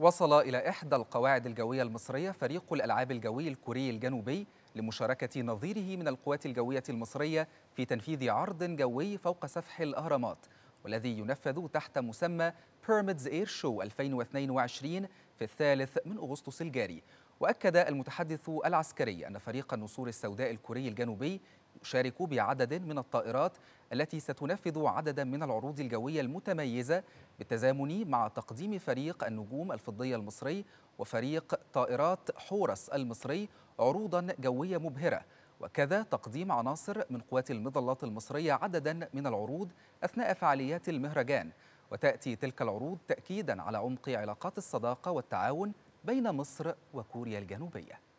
وصل إلى إحدى القواعد الجوية المصرية فريق الألعاب الجوي الكوري الجنوبي لمشاركة نظيره من القوات الجوية المصرية في تنفيذ عرض جوي فوق سفح الأهرامات والذي ينفذ تحت مسمى بيرميدز إير شو 2022 في الثالث من أغسطس الجاري وأكد المتحدث العسكري أن فريق النسور السوداء الكوري الجنوبي شاركوا بعدد من الطائرات التي ستنفذ عددا من العروض الجوية المتميزة بالتزامن مع تقديم فريق النجوم الفضية المصري وفريق طائرات حورس المصري عروضا جوية مبهرة وكذا تقديم عناصر من قوات المظلات المصرية عددا من العروض أثناء فعاليات المهرجان وتأتي تلك العروض تأكيدا على عمق علاقات الصداقة والتعاون بين مصر وكوريا الجنوبية